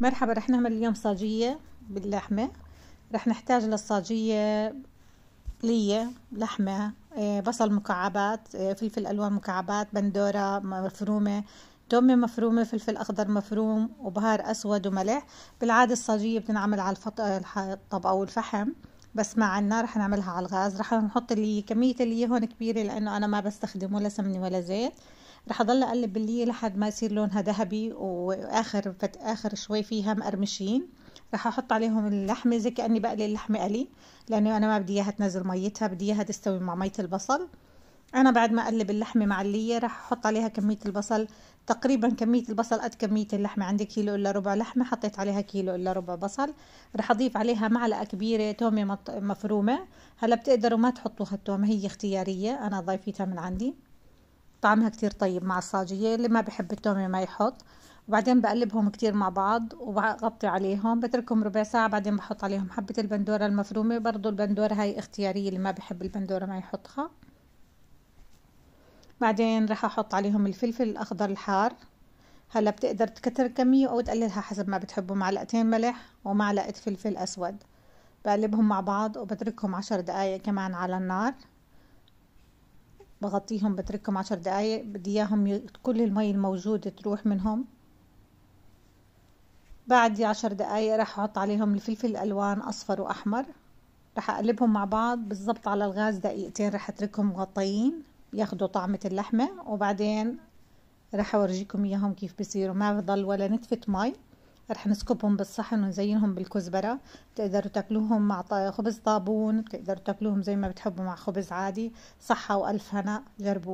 مرحبا رح نعمل اليوم صاجية باللحمة رح نحتاج للصاجية لية لحمة آه، بصل مكعبات آه، فلفل ألوان مكعبات بندورة مفرومة تومة مفرومة فلفل أخضر مفروم وبهار أسود وملح بالعادة الصاجية بتنعمل على الطبق أو الفحم بس ما عنا رح نعملها على الغاز رح نحط اللي كمية اللي هون كبيرة لأنه أنا ما بستخدم ولا سمنة ولا زيت رح اضل اقلب بالليه لحد ما يصير لونها ذهبي واخر فت اخر شوي فيها مقرمشين رح احط عليهم اللحمه زي كاني بقلي اللحمه قلي لانه انا ما بدي اياها تنزل ميتها بدي اياها تستوي مع ميه البصل انا بعد ما اقلب اللحمه مع الليه راح احط عليها كميه البصل تقريبا كميه البصل قد كميه اللحمه عندي كيلو الا ربع لحمه حطيت عليها كيلو الا ربع بصل راح اضيف عليها معلقه كبيره تومه مفرومه هلا بتقدروا ما تحطوها التومه هي اختياريه انا ضايفيتها من عندي طعمها كتير طيب مع الصاجية اللي ما بحب التومي ما يحط وبعدين بقلبهم كتير مع بعض وبغطي عليهم بتركهم ربع ساعة بعدين بحط عليهم حبة البندورة المفرومة برضو البندورة هاي اختيارية اللي ما بحب البندورة ما يحطها بعدين راح احط عليهم الفلفل الاخضر الحار هلا بتقدر تكتر كمية او تقللها حسب ما بتحبوا معلقتين ملح ومعلقة فلفل اسود بقلبهم مع بعض وبتركهم عشر دقايق كمان على النار بغطيهم بتركهم عشر دقايق بدي اياهم كل المي الموجودة تروح منهم بعد عشر دقايق راح احط عليهم الفلفل الالوان اصفر واحمر راح اقلبهم مع بعض بالضبط على الغاز دقيقتين راح اتركهم مغطيين ياخدوا طعمة اللحمة وبعدين راح اورجيكم اياهم كيف بصيروا ما بضل ولا نتفة مي رح نسكبهم بالصحن ونزينهم بالكزبرة بتقدروا تاكلوهم مع خبز طابون بتقدروا تاكلوهم زي ما بتحبوا مع خبز عادي صحة وألف هناء جربوا